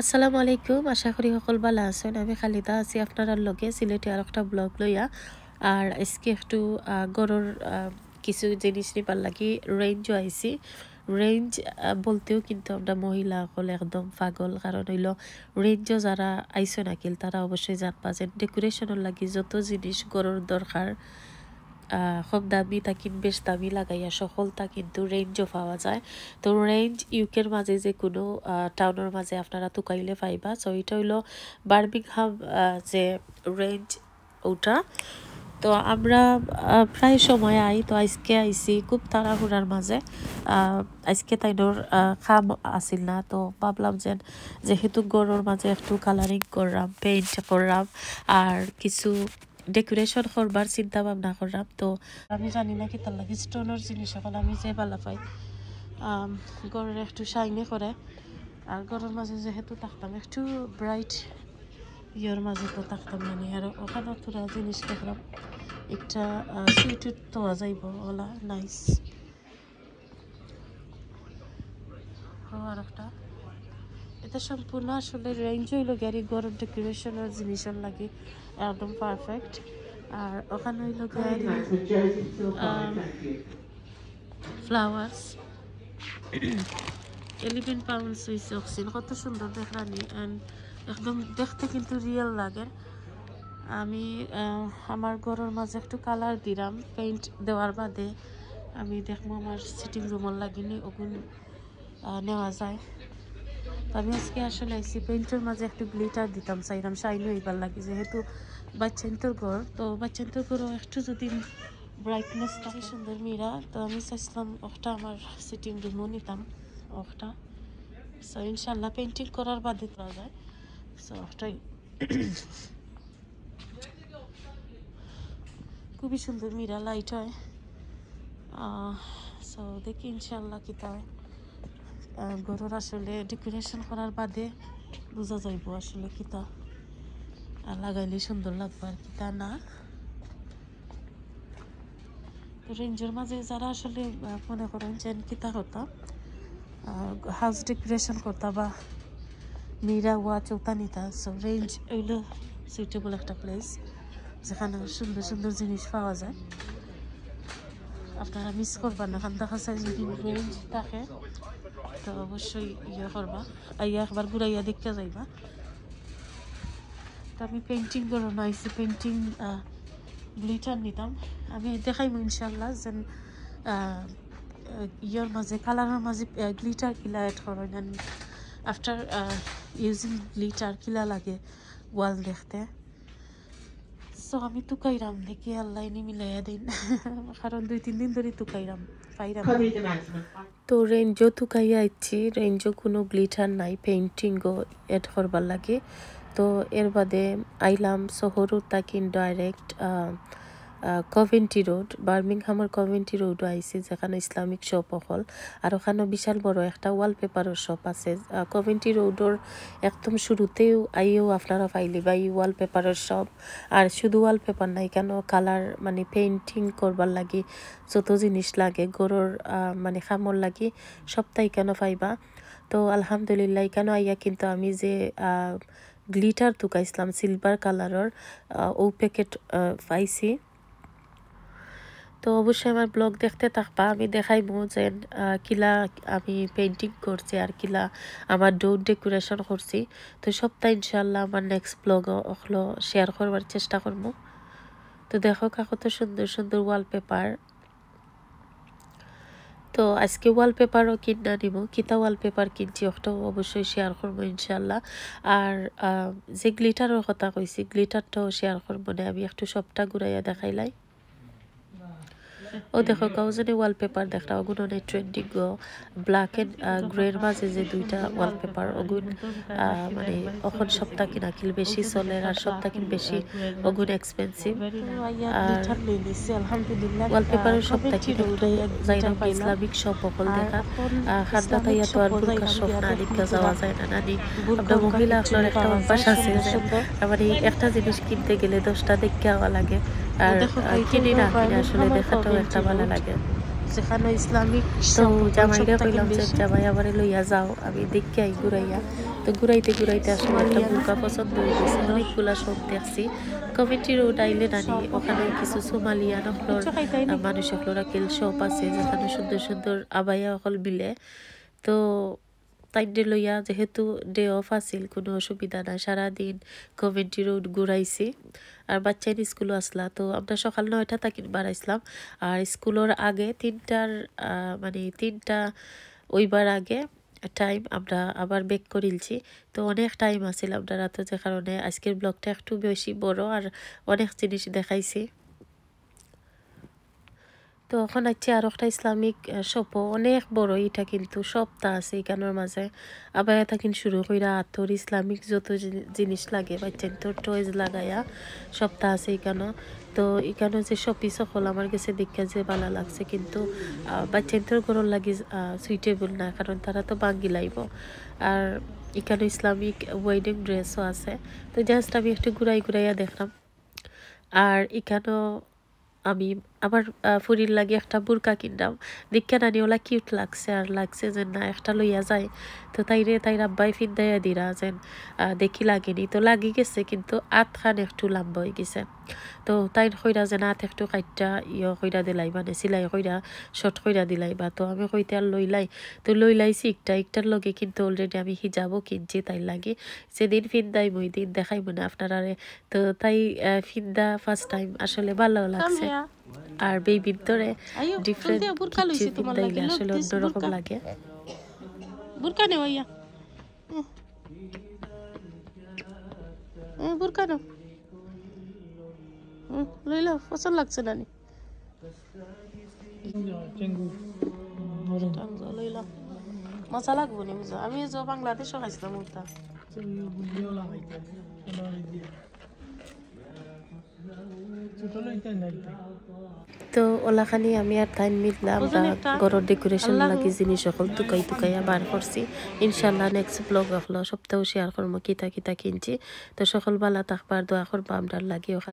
আসসালামু আলাইকুম আশা করি সকল ভালো আছেন আমি খালিদা আছি আপনার লগে সিলেটে আর একটা ব্লগ লইয়া আর আজকে একটু গরুর কিছু জিনিস নিবার লাগি রেঞ্জও আইছি রেঞ্জ বলতেও কিন্তু আমরা মহিলাসকল একদম পাগল কারণ হইল রেঞ্জও যারা আইসো নাকিল তারা অবশ্যই জানবা যে ডেকোরেশনের লাগি যত জিনিস গরুর দরকার খুব দামি থাকিন বেশ দামি লাগাইয়া সকলটা কিন্তু রেঞ্জও পাওয়া যায় তো রেঞ্জ ইউকের মাঝে যে কোনো টাউনের মাঝে আপনারা তুকাইলে পাইবা সো এটা হইল বার্মিংহাম যে রেঞ্জ ওটা তো আমরা প্রায় সময় আই তো আজকে আইসি খুব তাড়াহুড়ার মাঝে আজকে তাইনোর খাম আসিল না তো ভাবলাম যে যেহেতু গরুর মাঝে একটু কালারিং করলাম পেইন্ট করলাম আর কিছু ডেকোরেশন করবার চিন্তা ভাবনা করলাম তো আমি জানি না কি তার লাগে স্টোনের জিনিস এখন আমি যে ভালো পাই গড়ের একটু শাইনে করে আর গড়ের মাঝে যেহেতু থাকতাম একটু ব্রাইট ইয়ের মাঝে তো থাকতাম মানে আর ওখানে তোরা জিনিস দেখলাম একটা সুইটুট তো যাইব ওলা নাইস আর একটা এটা সম্পূর্ণ আসলে রেঞ্জ হইলো গাড়ি গরম ডেকোরেশনের জিনিস লাগে একদম পারফেক্ট আর ওখানে হইলো গ্যারি ফ্লাওয়ার্স এলিভেন পাউন্ড হয়েছে অক্সিন কত সুন্দর দেখানি অ্যান্ড একদম দেখতে কিন্তু রিয়েল লাগে আমি আমার ঘরের মাঝে একটু কালার দিলাম পেইন্ট দেওয়ার বাদে আমি দেখবো আমার সিটিং রুমের লাগিনি ওগুলো নেওয়া যায় আমি আজকে আসলে আইসি পেন্টর মাঝে একটু গ্লিটার দিতাম চাইলাম শাইন এইবার লাগে যেহেতু বাচ্চান্তর ঘর তো বাচ্চান্তর ঘরও একটু যদি থাকে সুন্দর মিরা তো আমি চাইছিলাম ওটা আমার সিটিং রুমও নিতাম ওটা সো ইনশাল্লাহ পেন্টিং করার বাদে করা যায় সো ওটাই খুবই সুন্দর মিরা লাইট হয় সো দেখি ইনশাল্লাহ কী হয় ঘরের আসলে ডেকোরেশন করার বাদে বোঝা যাইব আসলে কিতা আর লাগাইলে সুন্দর লাগবে আর কিতা না তো রেঞ্জের মাঝে যারা আসলে মনে করেন যে কিতা হতাম হাউস ডেকোরেশন করতা বা মিরা ওয়া চৌতা নিতা সব রেঞ্জ ওইগুলো সুইটেবল একটা প্লেস যেখানে সুন্দর সুন্দর জিনিস পাওয়া যায় আপনারা মিস করবেন না খান্দা খাসায় যদি রেঞ্জ থাকে তো অবশ্যই ইয়ে করবা আইয়া একবার ঘুরাইয়া দেখতে যাইবা তো আমি পেন্টিং করে নাইছি পেন্টিং ব্লিটার নিতাম আমি দেখাই ইনশাল্লাহ যেন ইয়ের মাঝে কালারের মাঝে গ্লিটার কিলা এড করেন আফটার ইউজিং গ্লিটার কিলা লাগে ওয়াল দেখতে সো আমি তুকাইরাম দেখি আল্লাহ এনে মিলাইয়া দিন কারণ দুই তিন দিন ধরে তুকাইরাম তো রেঞ্জও তুকাইয়া ইচ্ছি রেঞ্জ কোনো গ্লিটার নাই পেইন্টিংও এড করবার লাগে তো এর বাদে আইলাম শহরও তাকিন ডাইরেক্ট কভেন্টি রোড বার্মিংহামৰ কভেন্টি রোডও আইসি যেখানে ইসলামিক শপ অকল আর ওখানে বিশাল বড় একটা ওয়ালপেপারের শপ আছে কভেন্টি রোডর একদম শুরুতেও আইও আপনারা পাইলি বা এই ওয়ালপেপারের শপ আর শুধু ওয়ালপেপার নাই কেন কালার মানে পেইন্টিং করবার লাগি যত জিনিস লাগে গরুর মানে খামর লাগি সবটাই কেন পাইবা তো আলহামদুলিল্লাহ কেন আইয়া কিন্তু আমি যে গ্লিটার তুকাইছিলাম সিলভার কালারের ও প্যাকেট পাইছি তো অবশ্যই আমার ব্লগ দেখতে থাকবা আমি দেখাইবো যে কিলা আমি পেন্টিং করছি আর কিলা আমার ডোর ডেকোরেশন করছি তো সপ্তাহ ইনশাল্লাহ আমার নেক্সট ব্লগ ওগুলো শেয়ার করবার চেষ্টা করবো তো দেখো কত সুন্দর সুন্দর ওয়ালপেপার তো আজকে ওয়ালপেপারও কিনা নিব কিতা ওয়ালপেপার কিনছি ওটাও অবশ্যই শেয়ার করবো ইনশাল্লাহ আর যে গ্লিটারের কথা কইছি গ্লিটারটাও শেয়ার করবো না আমি একটু সবটা ঘুরাইয়া দেখাইলাই ও দেখো কাউজনে ওয়ালপেপার দেখা ওগুন অনেক ট্রেন্ডিং গো ব্ল্যাক এন্ড গ্রের মাঝে যে দুইটা ওয়ালপেপার ওগুন মানে অখন সপ্তাহ কিনা কিল বেশি চলে আর সপ্তাহ কিন বেশি ওগুন এক্সপেন্সিভ আর ওয়ালপেপার সপ্তাহ কিনা যাই ইসলামিক সব অকল দেখা খাদ্য তাইয়া তো আর বুরকা সব নারী যাওয়া যায় না নানি আমরা মহিলা আপনার একটা অভ্যাস আছে মানে একটা জিনিস কিনতে গেলে দশটা দেখে যাওয়া লাগে আর কিনি না আসলে একটা ভালো লাগে যেখানে ইসলামিক লইয়া আমি ঘুরাইয়া তো ঘুরাইতে ঘুরাইতে সব দেখছি ওখানে কিছু মানুষ শপ আছে যেখানে সুন্দর সুন্দর আবাইয়া অকল বিলে তো তাই লইয়া যেহেতু ডে অফ আছিল কোনো অসুবিধা না সারাদিন কমেন্টি রোড ঘুরাইছি আর বাচ্চার স্কুলও আসলা তো আমরা সকাল নয়টা তাকে বাড়াইছিলাম আর স্কুলের আগে তিনটার মানে তিনটা ওইবার আগে টাইম আমরা আবার বেক করিলছি তো অনেক টাইম আছিল আমরা রাতে যে কারণে আজকের ব্লগটা একটু বেশি বড় আর অনেক জিনিস দেখাইছি তো এখন আছে আর একটা ইসলামিক শপ অনেক বড় এটা কিন্তু সপ্তাহ আছে এখানোর মাঝে আবার এটা কিন্তু শুরু কইরা আতর ইসলামিক যত জিনিস লাগে বাচ্চা তোর টয়েজ লাগাইয়া সপ্তাহ আছে এখানো তো এখানে যে শপি সকল আমার কাছে দেখা যে ভালো লাগছে কিন্তু বাচ্চা তোর গরম লাগে সুইটেবল না কারণ তারা তো বাঙ্গি লাইব আর এখানে ইসলামিক ওয়েডিং ড্রেসও আছে তো জাস্ট আমি একটু ঘুরাই ঘুরাইয়া দেখলাম আর এখানেও আমি আমার ফুরির লাগে একটা বুরকা কিনলাম দীক্ষা নানি ওলা কিউট লাগছে আর লাগছে যে না একটা লইয়া যায় তো রে তাই রাব্বাই ফিন্দাইয়া দিরা যেন দেখি লাগেনি তো লাগি গেছে কিন্তু আত খান একটু লাম্বা হয়ে গেছে তো তাই কইরা যে আত একটু কাইটা ইয় কইরা দিলাই মানে সিলাই কইরা শর্ট কইরা দিলাই বা তো আমি কইতে আর লইলাই তো লাইছি একটা একটার লগে কিন্তু অলরেডি আমি হিজাবও কিনছি তাই লাগে সেদিন ফিন্দাই মই দিন দেখাইব না আপনারা তো তাই ফিন্দা ফার্স্ট টাইম আসলে ভালো লাগছে আর বেবির ধরে ডিফারেন্ট কিছু পিন্দাইলে আসলে অন্যরকম লাগে বুরকা নেও ইয়া বুরকা নেও লইল পছন্দ লাগছে না নি মজা লাগবো নি বুঝো আমি বাংলাদেশ খাইছিলাম ওটা তো ওলাখানি আমি আর টাইম মিললাম ঘরের ডেকোরেশন লাগি জিনিস সকল টুকাই টুকাই বার করছি ইনশাল্লাহ নেক্সট ব্লগ আপনার সপ্তাহ শেয়ার করবো কিতা কিতা কিনছি তো সকল বালা তাকবার দোয়া করবো আমরার লাগিও